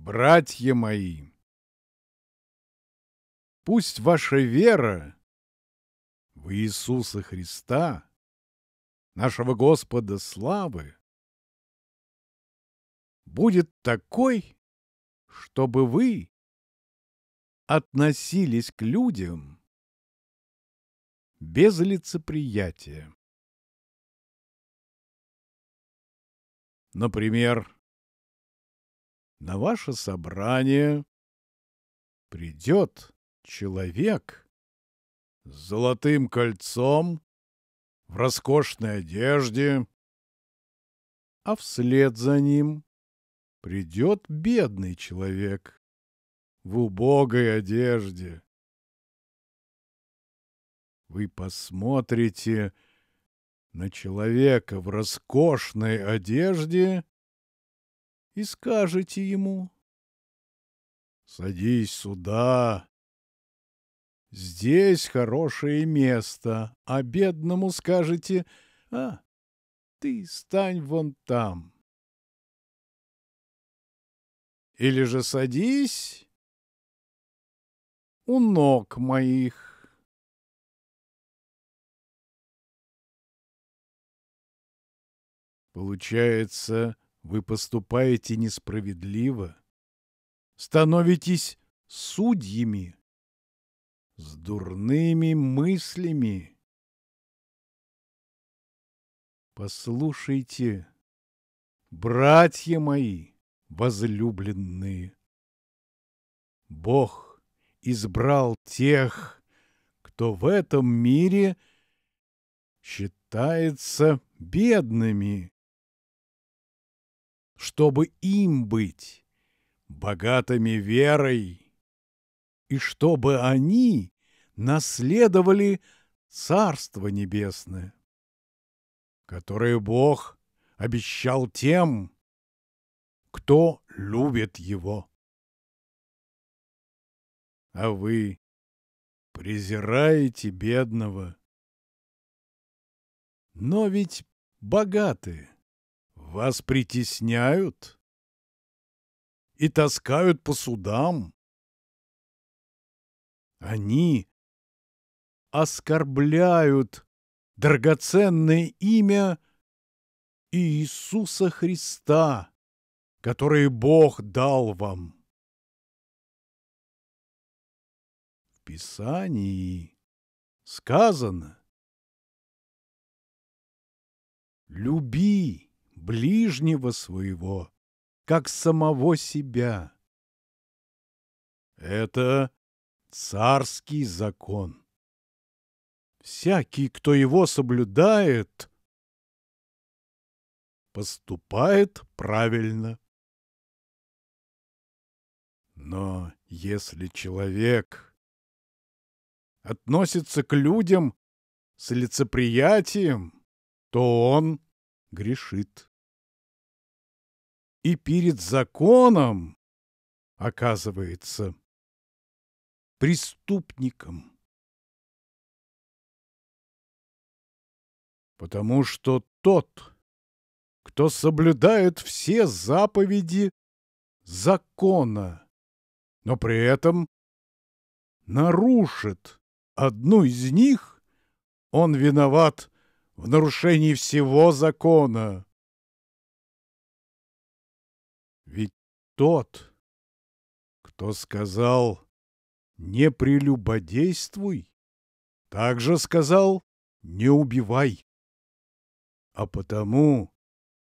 братья мои! Пусть ваша вера в Иисуса Христа, нашего Господа славы, будет такой, чтобы вы относились к людям без лицеприятия. Например, на ваше собрание придет человек с золотым кольцом, в роскошной одежде, а вслед за ним придет бедный человек в убогой одежде. Вы посмотрите на человека в роскошной одежде и скажете ему. «Садись сюда!» «Здесь хорошее место, а бедному скажете, а, ты стань вон там!» Или же садись у ног моих. Получается, вы поступаете несправедливо, становитесь судьями, с дурными мыслями. Послушайте, братья мои возлюбленные, Бог избрал тех, кто в этом мире считается бедными чтобы им быть богатыми верой, и чтобы они наследовали Царство Небесное, которое Бог обещал тем, кто любит Его. А вы презираете бедного, но ведь богатые. Вас притесняют и таскают по судам. Они оскорбляют драгоценное имя Иисуса Христа, который Бог дал вам. В Писании сказано «Люби ближнего своего, как самого себя. Это царский закон. Всякий, кто его соблюдает, поступает правильно. Но если человек относится к людям с лицеприятием, то он грешит и перед законом оказывается преступником. Потому что тот, кто соблюдает все заповеди закона, но при этом нарушит одну из них, он виноват в нарушении всего закона. тот, кто сказал «не прелюбодействуй», также сказал «не убивай». А потому,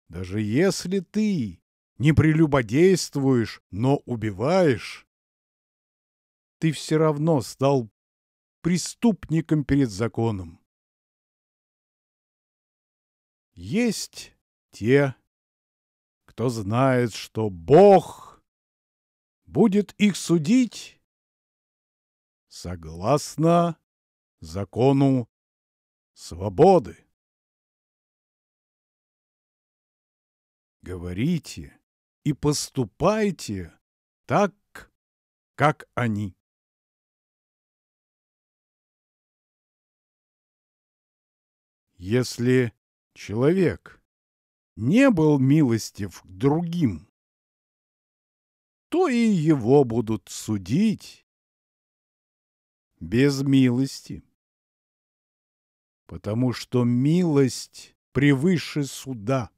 даже если ты не прелюбодействуешь, но убиваешь, ты все равно стал преступником перед законом. Есть те, кто знает, что Бог будет их судить согласно закону свободы. Говорите и поступайте так, как они. Если человек не был милостив к другим, то и его будут судить без милости. Потому что милость превыше суда.